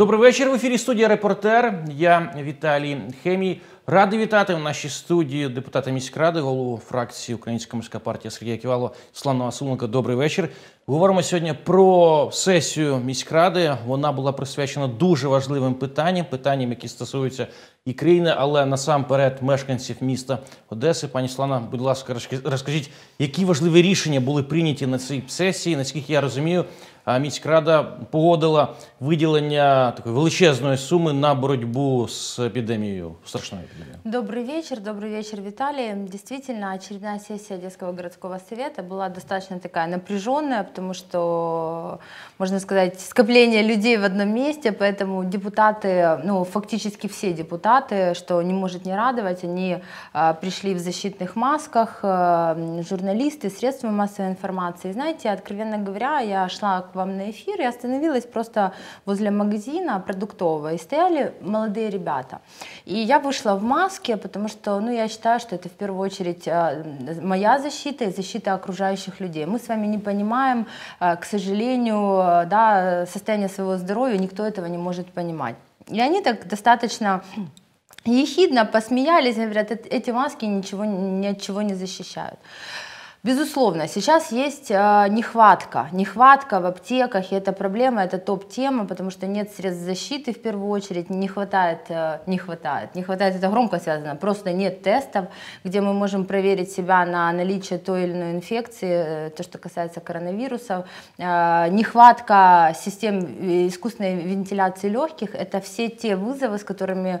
Добрий вечір. В ефірі студія репортер. Я Віталій Хемій. Ради вітати в нашій студії депутата міськради, голову фракції Українська міська партія Сергія Ківало Слана Василенко. Добрий вечір. Говоримо сьогодні про сесію міськради. Вона була присвячена дуже важливим питанням, питанням, які стосуються і країни, але насамперед мешканців міста Одеси. Пані Слана, будь ласка, розкажіть, які важливі рішення були прийняті на цій сесії? Наскільки я розумію, міськрада погодила виділення такої величезної суми на боротьбу з епідемією страшною. Добрый вечер, добрый вечер, Виталий. Действительно, очередная сессия Одесского городского совета была достаточно такая напряженная, потому что, можно сказать, скопление людей в одном месте, поэтому депутаты, ну, фактически все депутаты, что не может не радовать, они а, пришли в защитных масках, а, журналисты, средства массовой информации. Знаете, откровенно говоря, я шла к вам на эфир и остановилась просто возле магазина продуктового, и стояли молодые ребята. И я вышла в маске, потому что ну, я считаю, что это в первую очередь а, моя защита и защита окружающих людей. Мы с вами не понимаем, а, к сожалению, да, состояние своего здоровья, никто этого не может понимать. И они так достаточно ехидно посмеялись, говорят, эти маски ничего, ни от чего не защищают. Безусловно, сейчас есть э, нехватка. Нехватка в аптеках, и эта проблема, это топ-тема, потому что нет средств защиты в первую очередь, не хватает, э, не хватает, не хватает, это громко связано, просто нет тестов, где мы можем проверить себя на наличие той или иной инфекции, э, то, что касается коронавирусов. Э, а, нехватка систем э, искусственной вентиляции легких, это все те вызовы, с которыми э,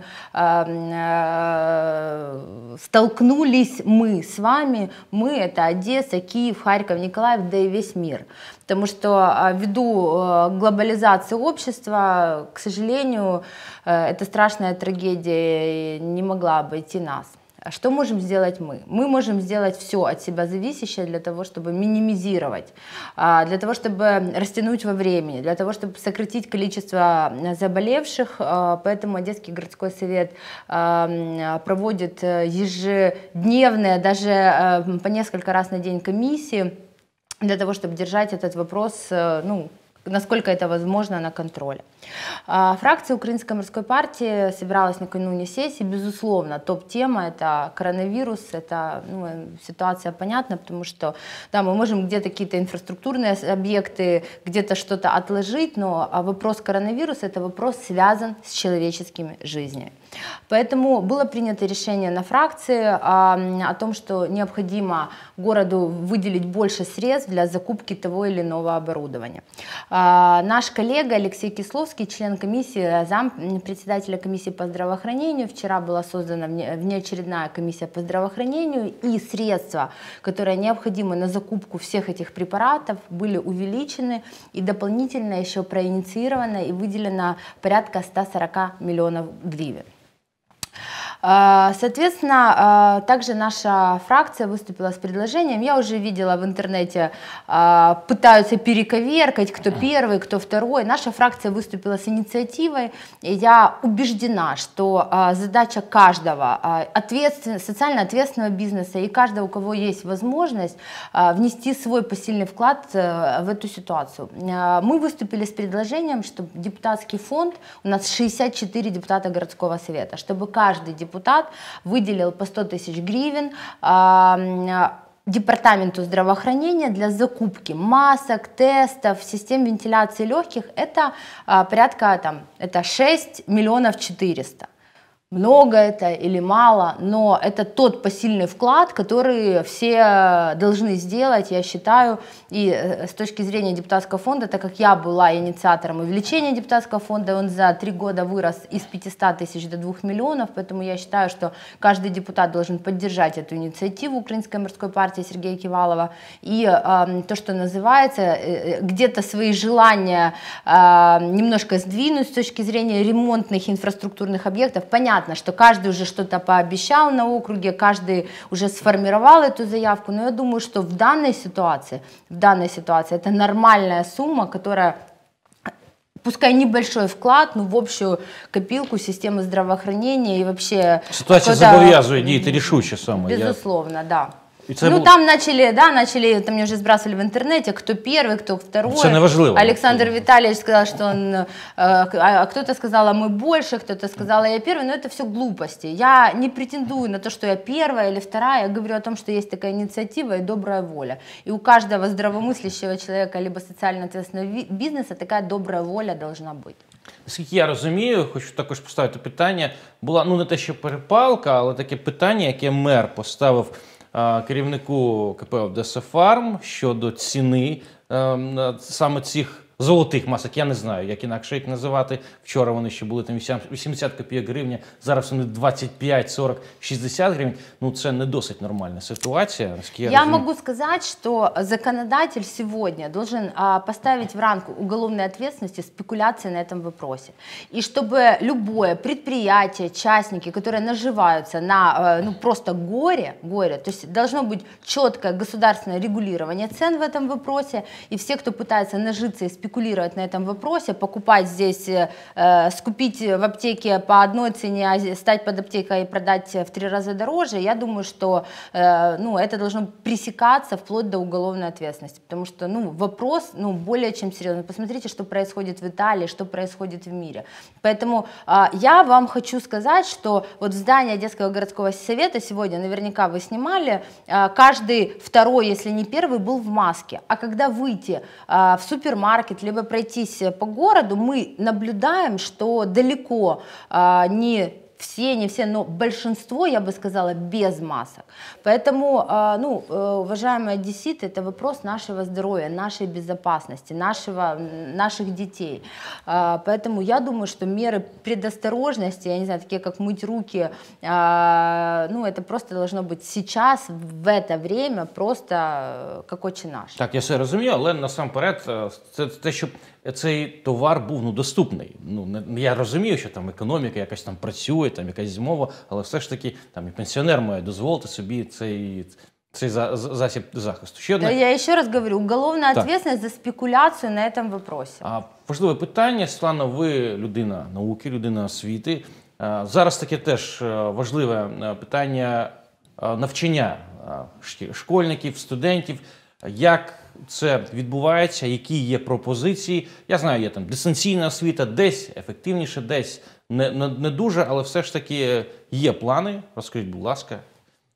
э, столкнулись мы с вами, мы это один Одесса, Киев, Харьков, Николаев, да и весь мир. Потому что а, ввиду э, глобализации общества, к сожалению, э, эта страшная трагедия э, не могла обойти нас. А что можем сделать мы? Мы можем сделать все от себя зависящее для того, чтобы минимизировать, а, для того, чтобы растянуть во времени, для того, чтобы сократить количество э, заболевших. Э, поэтому Одесский городской совет э, проводит ежедневные, даже по несколько раз на день комиссии для того, чтобы держать этот вопрос ну, насколько это возможно, на контроле. А, фракция Украинской морской партии собиралась накануне сессии. Безусловно, топ-тема – это коронавирус, это ну, ситуация понятна, потому что да, мы можем где-то какие-то инфраструктурные объекты, где-то что-то отложить, но а, вопрос коронавируса – это вопрос связан с человеческими жизнями. Поэтому было принято решение на фракции а, о том, что необходимо городу выделить больше средств для закупки того или иного оборудования. А, наш коллега Алексей Кисловский, член комиссии, зам председателя комиссии по здравоохранению, вчера была создана внеочередная комиссия по здравоохранению, и средства, которые необходимы на закупку всех этих препаратов, были увеличены, и дополнительно еще проинициировано и выделено порядка 140 миллионов гривен. Э, соответственно, э, также наша фракция выступила с предложением. Я уже видела в интернете, э, пытаются перековеркать, кто первый, кто второй. Наша фракция выступила с инициативой. И я убеждена, что задача каждого ответствен... социально ответственного бизнеса и каждого, у кого есть возможность, внести свой посильный вклад в эту ситуацию. Мы выступили с предложением, чтобы депутатский фонд, у нас 64 депутата городского совета, чтобы каждый депутат депутат выделил по 100 тысяч гривен департаменту здравоохранения для закупки масок, тестов, систем вентиляции легких. Это а, порядка там, это 6 миллионов 400. 000 много это или мало, но это тот посильный вклад, который все должны сделать, я считаю, и э, с точки зрения депутатского фонда, так как я была инициатором увеличения депутатского фонда, он за три года вырос из 500 тысяч до 2 миллионов, поэтому я считаю, что каждый депутат должен поддержать эту инициативу Украинской морской партии Сергея Кивалова, и э, то, что называется, э, э, где-то свои желания э, немножко сдвинуть с точки зрения ремонтных инфраструктурных объектов, понятно, понятно, что каждый уже что-то пообещал на округе, каждый уже сформировал эту заявку, но я думаю, что в данной ситуации, в данной ситуации это нормальная сумма, которая пускай небольшой вклад, но в общую копилку системы здравоохранения и вообще... Ситуация зобов'язує діяти рішуче саме. Безусловно, я... да це Ну бу- там начали, да, начали, там мені уже сбрасывали в интернете, кто первый, кто второй. Це неважливо. Александр Віталійович сказав, що він, е, э, а, а кто-то сказал, а мы больше, кто-то сказал, а я первый, но это все глупости. Я не претендую на то, что я первая или вторая, я говорю о том, что есть такая инициатива и добрая воля. И у каждого здравомыслящего человека, либо социально ответственного бизнеса такая добрая воля должна быть. Наскільки я розумію, хочу також поставити питання. Була ну не те, що перепалка, але таке питання, яке мер поставив керівнику КП «Одесафарм» щодо ціни саме цих золотих масок. Я не знаю, як інакше їх називати. Вчора вони ще були там 80 копійок гривня, зараз вони 25, 40, 60 гривень. Ну це не досить нормальна ситуація. Я, я могу сказать, что законодатель сегодня должен а, поставить в рамку уголовной ответственности спекуляции на этом вопросе. И чтобы любое предприятие, частники, которые наживаются на а, ну, просто горе, горе, то есть должно быть четкое государственное регулирование цен в этом вопросе, и все, кто пытается нажиться и спекулировать, спекулировать на этом вопросе, покупать здесь, э, э, скупить в аптеке по одной цене, а стать под аптекой и продать в три раза дороже, я думаю, что э, ну, это должно пресекаться вплоть до уголовной ответственности, потому что ну, вопрос ну, более чем серьезный. Посмотрите, что происходит в Италии, что происходит в мире. Поэтому э, я вам хочу сказать, что вот в здании Одесского городского совета сегодня, наверняка вы снимали, э, каждый второй, если не первый, был в маске. А когда выйти э, в супермаркет, либо пройтись э, по городу, мы наблюдаем, что далеко а, не все, не все, но большинство, я бы сказала, без масок. Поэтому, а, ну, э, уважаемые одесситы, это вопрос нашего здоровья, нашей безопасности, нашего, наших детей. А, поэтому я думаю, что меры предосторожности, я не знаю, такие как мыть руки, а, ну, это просто должно быть сейчас, в это время, просто э, как очі наш. Так, я все розумію, але насамперед, це то, щоб цей товар был ну доступный. Ну я разумею, что там экономика, якась там працює. там якась змова, але все ж таки там і пенсіонер має дозволити собі цей. цей за, засіб захисту. Ще одне... Да, я ще раз говорю, уголовная так. за спекуляцію на этом вопросе. А важливе питання, Світлана, ви людина науки, людина освіти. А, зараз таке теж е, важливе е, питання е, навчання школьників, студентів, як це відбувається, які є пропозиції. Я знаю, є там дистанційна освіта, десь ефективніше, десь не, не, не дуже, але все ж таки є плани. Розкажіть, будь ласка,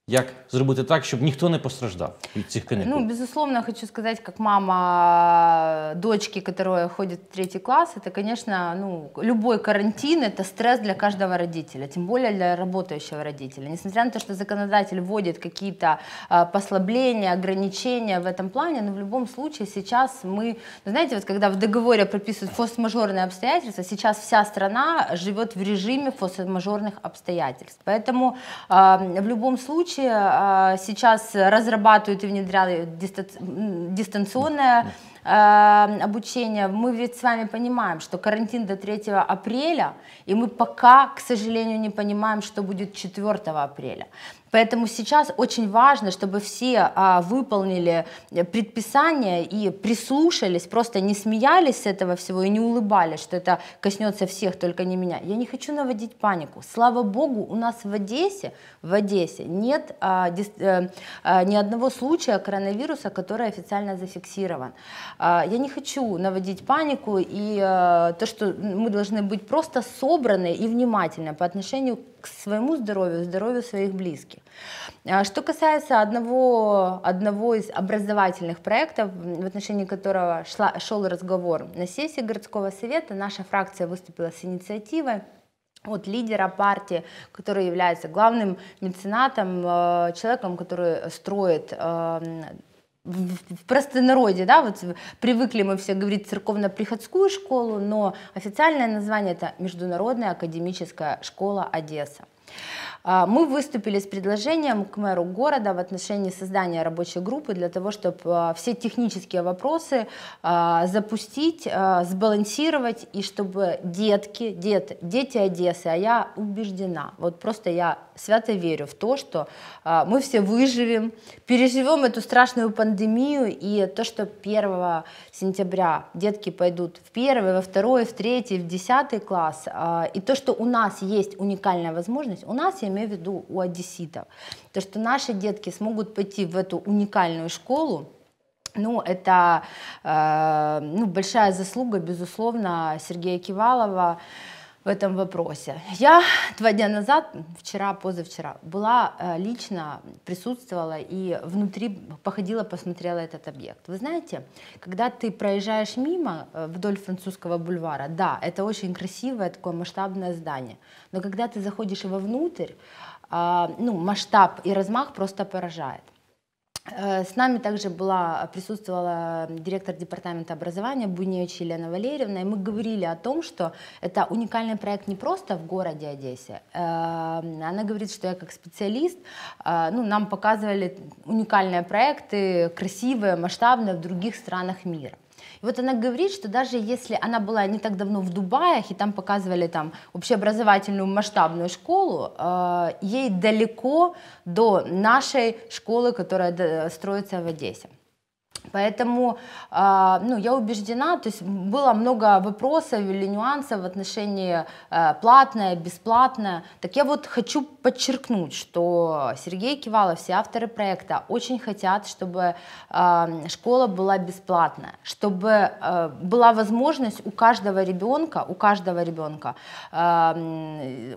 Як зробити так, щоб ніхто не постраждав від цих каникул? Ну, безусловно, хочу сказать, как мама дочки, которая ходит в третий класс, это, конечно, ну, любой карантин – это стресс для каждого родителя, тем более для работающего родителя. Несмотря на то, что законодатель вводит какие-то а, послабления, ограничения в этом плане, но в любом случае сейчас мы, ну, знаете, вот когда в договоре прописывают форс-мажорные обстоятельства, сейчас вся страна живет в режиме форс-мажорных обстоятельств. Поэтому э, в любом случае Сочи а, сейчас разрабатывают и внедряют дистанционное Эм, обучения, мы ведь с вами понимаем, что карантин до 3 апреля, и мы пока, к сожалению, не понимаем, что будет 4 апреля. Поэтому сейчас очень важно, чтобы все а, выполнили предписание и прислушались, просто не смеялись с этого всего и не улыбались, что это коснется всех, только не меня. Я не хочу наводить панику. Слава богу, у нас в Одессе, в Одессе нет а, дис, а, а, ни одного случая коронавируса, который официально зафиксирован. А, я не хочу наводить панику, и а, то, что мы должны быть просто собраны и внимательны по отношению к своему здоровью, здоровью своих близких. А, что касается одного, одного из образовательных проектов, в отношении которого шла, шел разговор на сессии городского совета, наша фракция выступила с инициативой от лидера партии, который является главным меценатом, человеком, который строит в простонародье, да, вот привыкли мы все говорить церковно-приходскую школу, но официальное название это Международная академическая школа Одесса. А, мы выступили с предложением к мэру города в отношении создания рабочей группы для того, чтобы а, все технические вопросы а, запустить, сбалансировать, и чтобы детки, дет, дети Одессы, а я убеждена, вот просто я свято верю в то, что мы все выживем, переживем эту страшную пандемию, и то, что 1 сентября детки пойдут в первый, во второй, в третий, в десятый класс, и то, что у нас есть уникальная возможность, возможность, у нас, я имею в виду у одесситов, то, что наши детки смогут пойти в эту уникальную школу, ну, это э, ну, большая заслуга, безусловно, Сергея Кивалова, в этом вопросе. Я два дня назад, вчера, позавчера, была э, лично, присутствовала и внутри походила, посмотрела этот объект. Вы знаете, когда ты проезжаешь мимо э, вдоль французского бульвара, да, это очень красивое такое масштабное здание, но когда ты заходишь его внутрь, а, ну, масштаб и размах просто поражает. Э, с нами также была, присутствовала директор департамента образования Буния Елена Валерьевна, и мы говорили о том, что это уникальный проект не просто в городе Одессе. Э, она говорит, что я как специалист, э, ну, нам показывали уникальные проекты, красивые, масштабные в других странах мира. И вот она говорит, что даже если она была не так давно в Дубаях, и там показывали там общеобразовательную масштабную школу, э, ей далеко до нашей школы, которая э, строится в Одессе. Поэтому а, ну, я убеждена, то есть было много вопросов или нюансов в отношении а, платное, бесплатное. Так я вот хочу подчеркнуть, что Сергей Кивалов, все авторы проекта очень хотят, чтобы а, школа была бесплатная, чтобы была возможность у каждого ребенка, у каждого ребенка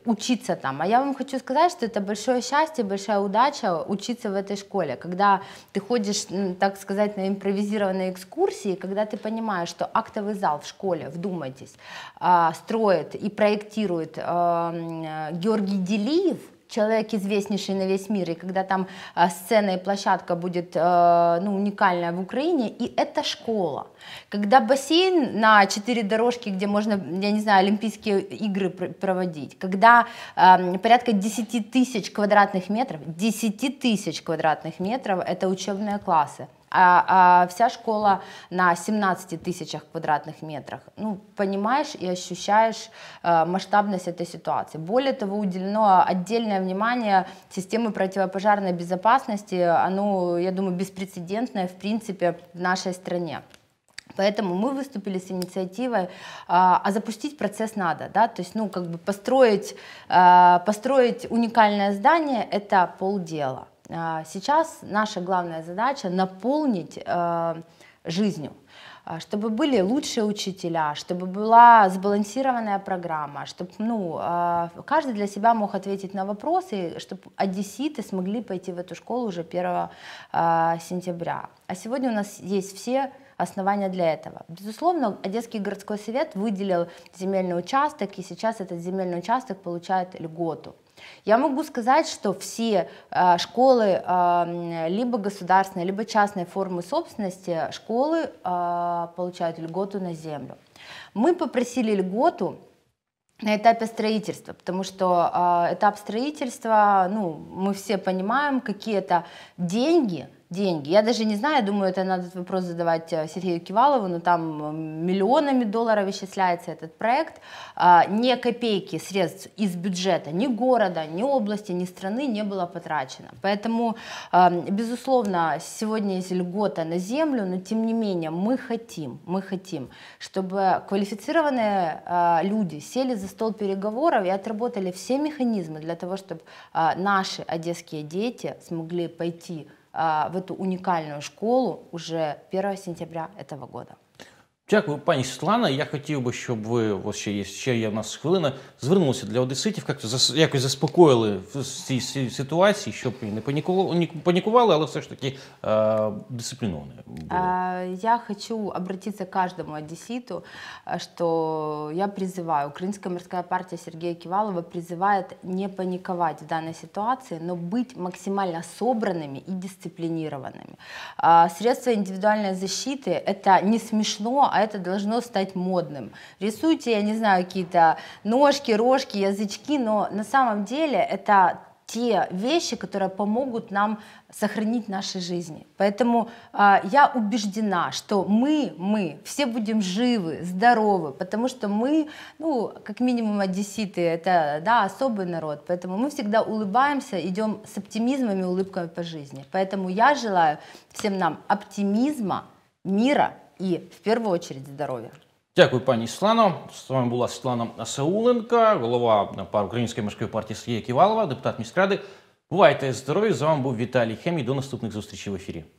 учиться там. А я вам хочу сказать, что это большое счастье, большая удача учиться в этой школе, когда ты ходишь, так сказать, на импровизированные экскурсии, когда ты понимаешь, что актовый зал в школе, вдумайтесь, а, строит и проектирует а, э, Георгий Делиев, человек известнейший на весь мир, и когда там а, сцена и площадка будет ну, уникальная в Украине, и это школа. Когда бассейн на четыре дорожки, где можно, я не знаю, Олимпийские игры проводить, когда порядка 10 тысяч квадратных метров, 10 тысяч квадратных метров, это учебные классы, а, а вся школа на 17 тысячах квадратных метрах. Ну, понимаешь и ощущаешь а, масштабность этой ситуации. Более того, уделено отдельное внимание системе противопожарной безопасности. Оно, я думаю, беспрецедентное, в принципе, в нашей стране. Поэтому мы выступили с инициативой, э, а, запустить процесс надо, да, то есть, ну, как бы построить, э, построить уникальное здание – это полдела. А, сейчас наша главная задача наполнить э, жизнью а, чтобы были лучшие учителя, чтобы была сбалансированная программа, чтобы ну, а, каждый для себя мог ответить на вопросы, чтобы одесситы смогли пойти в эту школу уже 1 сентября. А сегодня у нас есть все основания для этого. Безусловно, Одесский городской совет выделил земельный участок, и сейчас этот земельный участок получает льготу. Я могу сказать, что все э, школы, э, либо государственные, либо частные формы собственности, школы э, получают льготу на землю. Мы попросили льготу на этапе строительства, потому что э, этап строительства, ну, мы все понимаем, какие то деньги – деньги. Я даже не знаю, думаю, это надо вопрос задавать э, Сергею Кивалову, но там э, миллионами долларов исчисляется этот проект. А, ни копейки средств из бюджета ни города, ни области, ни страны не было потрачено. Поэтому, а, безусловно, сегодня есть льгота на землю, но тем не менее мы хотим, мы хотим, чтобы квалифицированные а, люди сели за стол переговоров и отработали все механизмы для того, чтобы наши одесские дети смогли пойти а, в эту уникальную школу уже 1 сентября этого года. Дякую, пані Світлана. Я хотів би, щоб ви ось ще є ще є в нас хвилина. Звернулися для одеситів, як якось заспокоїли в цій ситуації, щоб не паникували, але все ж таки э, дисципліновані. Я хочу обратиться к каждому одесситу, что я призываю, Украинская морская партия Сергея Кивалова призывает не паниковать в данной ситуации, но быть максимально собранными и дисциплинированными. Э, средства индивидуальной защиты – это не смешно, а это должно стать модным. Рисуйте, я не знаю, какие-то ножки, рожки, язычки, но на самом деле это те вещи, которые помогут нам сохранить наши жизни. Поэтому э, я убеждена, что мы, мы все будем живы, здоровы, потому что мы, ну, как минимум одесситы, это, да, особый народ, поэтому мы всегда улыбаемся, идем с оптимизмом и улыбками по жизни. Поэтому я желаю всем нам оптимизма, мира І в першу очередь здоров'я, Дякую, пані Світлано. З вами була Світлана Сауленка, голова е, Української міської партії Сергія Ківалова, депутат міськради. Бувайте здорові! З вами був Віталій Хемій. До наступних зустрічей в ефірі.